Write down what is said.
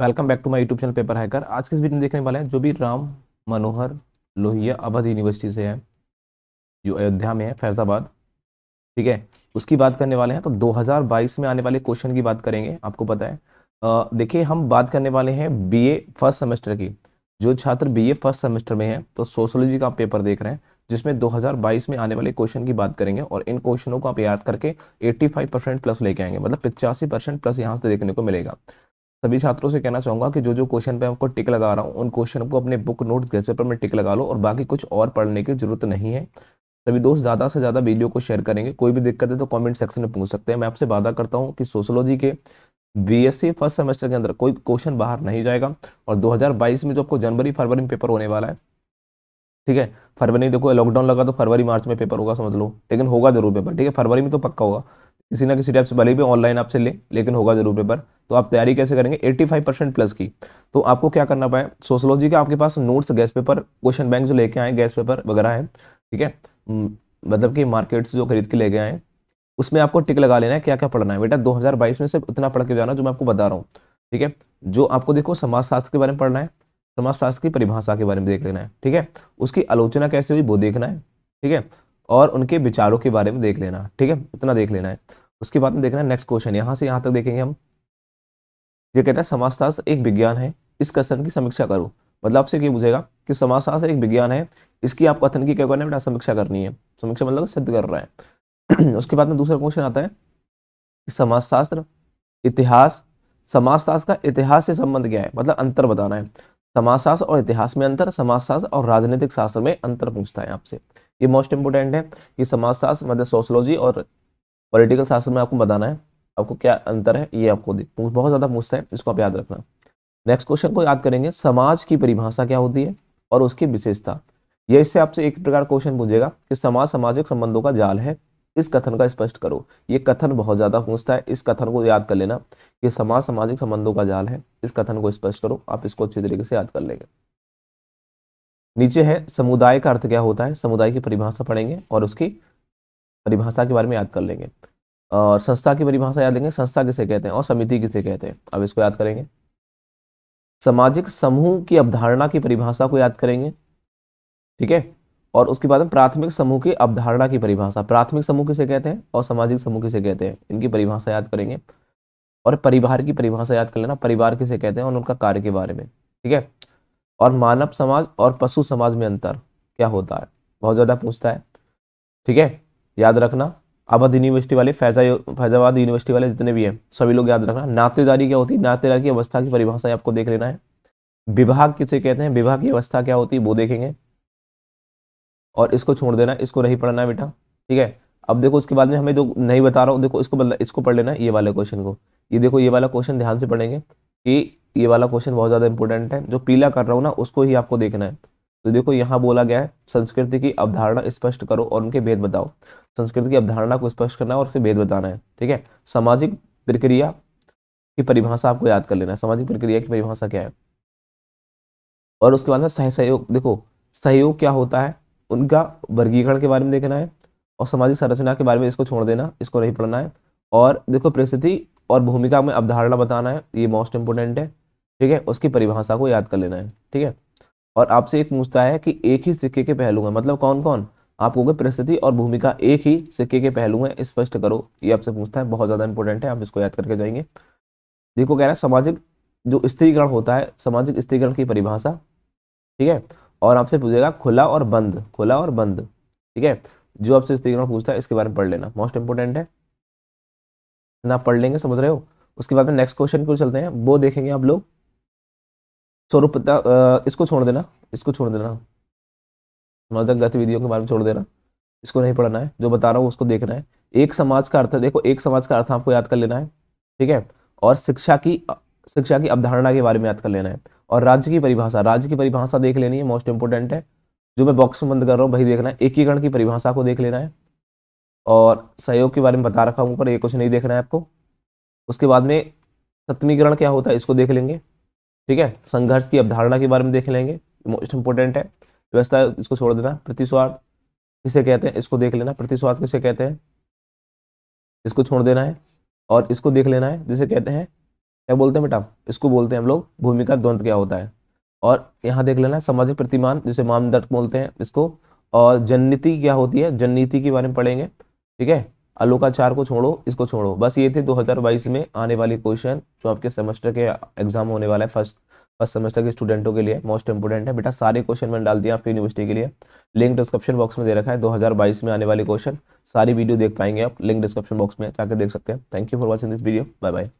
welcome back to my YouTube channel paper hacker आज के इस वीडियो में देखने वाले हैं जो भी राम मनोहर लोहिया अवध यूनिवर्सिटी से है जो अयोध्या में है फैजाबाद ठीक है उसकी बात करने वाले हैं तो 2022 में आने वाले क्वेश्चन की बात करेंगे आपको पता है देखिए हम बात करने वाले हैं बी फर्स्ट सेमेस्टर की जो छात्र बी फर्स्ट सेमेस्टर में है तो सोशोलॉजी का आप पेपर देख रहे हैं जिसमें 2022 में आने वाले क्वेश्चन की बात करेंगे और इन क्वेश्चनों को आप याद करके 85 परसेंट प्लस लेके आएंगे मतलब पिचासी परसेंट प्लस यहाँ से देखने को मिलेगा सभी छात्रों से कहना चाहूंगा कि जो जो क्वेश्चन पे आपको टिक लगा रहा हूँ उन क्वेश्चन को अपने बुक नोट गैस पेपर में टिक लगा लो और बाकी कुछ और पढ़ने की जरूरत नहीं है सभी दोस्त ज़्यादा से ज़्यादा वीडियो को शेयर करेंगे कोई भी दिक्कत है तो कमेंट सेक्शन में पूछ सकते हैं मैं आपसे वादा करता हूँ कि सोशोलॉजी के बीएससी फर्स्ट सेमेस्टर के अंदर कोई क्वेश्चन बाहर नहीं जाएगा और 2022 में जो आपको जनवरी फरवरी में पेपर होने वाला है ठीक है फरवरी देखो लॉकडाउन लगा तो फरवरी मार्च में पेपर होगा समझ लो लेकिन होगा जरूर पेपर ठीक है फरवरी में तो पक्का होगा किसी ना किसी टाइप से भले भी ऑनलाइन आपसे लें लेकिन होगा जरूर पेपर तो आप तैयारी कैसे करेंगे 85 परसेंट प्लस की तो आपको क्या करना पाए सोशोलॉजी के आपके पास notes guess paper question bank जो लेके आए गैस पेपर वगैरह है ठीक है मतलब कि मार्केट्स जो खरीद के लेके आए उसमें आपको टिक लगा लेना है क्या क्या पढ़ना है बेटा 2022 में सिर्फ इतना पढ़ के जाना जो मैं आपको बता रहा हूँ ठीक है जो आपको देखो समाजशास्त्र के बारे में पढ़ना है समाजशास्त्र की परिभाषा के बारे में देख लेना है ठीक है उसकी आलोचना कैसे हुई वो देखना है ठीक है और उनके विचारों के बारे में देख लेना ठीक है इतना देख लेना है उसके बाद में देखना नेक्स्ट क्वेश्चन यहाँ से यहाँ तक देखेंगे हम ये कहता है समाजशास्त्र एक विज्ञान है इस कथन की समीक्षा करो मतलब आपसे ये पूछेगा कि समाजशास्त्र एक विज्ञान है इसकी आप कथन की क्या करना है बेटा समीक्षा करनी है समीक्षा मतलब सिद्ध कर रहा है उसके बाद में दूसरा क्वेश्चन आता है समाजशास्त्र इतिहास समाजशास्त्र का इतिहास से संबंध क्या है मतलब अंतर बताना है समाजशास्त्र और इतिहास में अंतर समाजशास्त्र और राजनीतिक शास्त्र में अंतर पूछता है आपसे ये मोस्ट इंपोर्टेंट है कि समाजशास्त्र मतलब सोशोलॉजी और पॉलिटिकल शासन में आपको बताना है आपको क्या अंतर है ये आपको बहुत ज़्यादा पूछता है इसको आप याद रखना नेक्स्ट क्वेश्चन को याद करेंगे समाज की परिभाषा क्या होती है और उसकी विशेषता ये इससे आपसे एक प्रकार क्वेश्चन पूछेगा कि समाज सामाजिक संबंधों का जाल है इस कथन का स्पष्ट करो ये कथन बहुत ज़्यादा पूछता है इस कथन को याद कर लेना कि समाज सामाजिक संबंधों का जाल है इस कथन को स्पष्ट करो आप इसको अच्छी तरीके से याद कर लेंगे नीचे है समुदाय का अर्थ क्या होता है समुदाय की परिभाषा पढ़ेंगे और उसकी परिभाषा के बारे में याद कर लेंगे और संस्था की परिभाषा याद लेंगे संस्था किसे कहते हैं और समिति किसे कहते हैं अब इसको याद करेंगे सामाजिक समूह की अवधारणा की परिभाषा को याद करेंगे ठीक है और उसके बाद में प्राथमिक समूह की अवधारणा की परिभाषा प्राथमिक समूह किसे कहते हैं और सामाजिक समूह किसे कहते हैं इनकी परिभाषा याद करेंगे और परिवार की परिभाषा याद कर लेना परिवार किसे कहते हैं और उनका कार्य के बारे में ठीक है और मानव समाज और पशु समाज में अंतर क्या होता है बहुत ज़्यादा पूछता है ठीक है याद रखना अवध यूनिवर्सिटी वाले फैजा फैजाबाद यूनिवर्सिटी वाले जितने भी हैं सभी लोग याद रखना नातेदारी क्या होती है नातेदारी की अवस्था की परिभाषा आपको देख लेना है विभाग किसे कहते हैं विभाग की अवस्था क्या होती है वो देखेंगे और इसको छोड़ देना इसको नहीं पढ़ना बेटा ठीक है अब देखो उसके बाद में हमें जो नहीं बता रहा हूँ देखो इसको इसको पढ़ लेना ये वाले क्वेश्चन को ये देखो ये वाला क्वेश्चन ध्यान से पढ़ेंगे कि ये वाला क्वेश्चन बहुत ज़्यादा इंपॉर्टेंट है जो पीला कर रहा हूँ ना उसको ही आपको देखना है तो देखो यहाँ बोला गया है संस्कृति की अवधारणा स्पष्ट करो और उनके भेद बताओ संस्कृति की अवधारणा को स्पष्ट करना है और उसके भेद बताना है ठीक है सामाजिक प्रक्रिया की परिभाषा आपको याद कर लेना है सामाजिक प्रक्रिया की परिभाषा क्या है और उसके बाद सह सहयोग देखो सहयोग क्या होता है उनका वर्गीकरण के बारे में देखना है और सामाजिक संरचना के बारे में इसको छोड़ देना इसको नहीं पढ़ना है और देखो परिस्थिति और भूमिका में अवधारणा बताना है ये मोस्ट इंपोर्टेंट है ठीक है उसकी परिभाषा को याद कर लेना है ठीक है और आपसे एक पूछता है कि एक ही सिक्के के पहलू हैं मतलब कौन कौन आप कहोगे परिस्थिति और भूमिका एक ही सिक्के के पहलू हैं स्पष्ट करो ये आपसे पूछता है बहुत ज़्यादा इंपॉर्टेंट है आप इसको याद करके जाएंगे देखो कह रहा है सामाजिक जो स्त्रीकरण होता है सामाजिक स्त्रीकरण की परिभाषा ठीक है और आपसे पूछेगा खुला और बंद खुला और बंद ठीक है जो आपसे स्त्रीकरण पूछता है इसके बारे में पढ़ लेना मोस्ट इंपॉर्टेंट है ना पढ़ लेंगे समझ रहे हो उसके बाद में नेक्स्ट क्वेश्चन क्यों चलते हैं वो देखेंगे आप लोग स्वरूपता इसको छोड़ देना इसको छोड़ देना समाजक गतिविधियों के बारे में छोड़ देना इसको नहीं पढ़ना है जो बता रहा हूँ उसको देखना है एक समाज का अर्थ देखो एक समाज का अर्थ आपको याद कर लेना है ठीक है और शिक्षा की शिक्षा की अवधारणा के बारे में याद कर लेना है और राज्य की परिभाषा राज्य की परिभाषा देख लेनी है मोस्ट इंपोर्टेंट है जो मैं बॉक्स में बंद कर रहा हूँ वही देखना है एकीकरण की परिभाषा को देख लेना है और सहयोग के बारे में बता रखा हूँ पर ये कुछ नहीं देखना है आपको उसके बाद में सत्मीकरण क्या होता है इसको देख लेंगे ठीक है संघर्ष की अवधारणा के बारे में देख लेंगे मोस्ट इंपोर्टेंट है व्यवस्था इसको छोड़ देना प्रतिस्वार्थ किसे कहते हैं इसको देख लेना प्रतिस्वार्थ किसे कहते हैं इसको छोड़ देना है और इसको देख लेना है जिसे कहते हैं क्या बोलते हैं बेटा इसको बोलते हैं हम लोग भूमिका द्वंद क्या होता है और यहाँ देख लेना सामाजिक प्रतिमान जिसे मानदंड बोलते हैं इसको और जननीति क्या होती है जननीति के बारे में पढ़ेंगे ठीक है चार को छोड़ो इसको छोड़ो बस ये थे 2022 में आने वाले क्वेश्चन जो आपके सेमेस्टर के एग्जाम होने वाला है फर्स्ट फर्स्ट सेमेस्टर के स्टूडेंटों के लिए मोस्ट इंपोर्टेंट है बेटा सारे क्वेश्चन मैंने डाल दिया आपकी यूनिवर्सिटी के लिए लिंक डिस्क्रिप्शन बॉक्स में दे रखा है दो में आने वाले क्वेश्चन सारी वीडियो देख पाएंगे आप लिंक डिस्क्रिप्शन बॉक्स में जाकर देख सकते हैं thank you for watching this video bye bye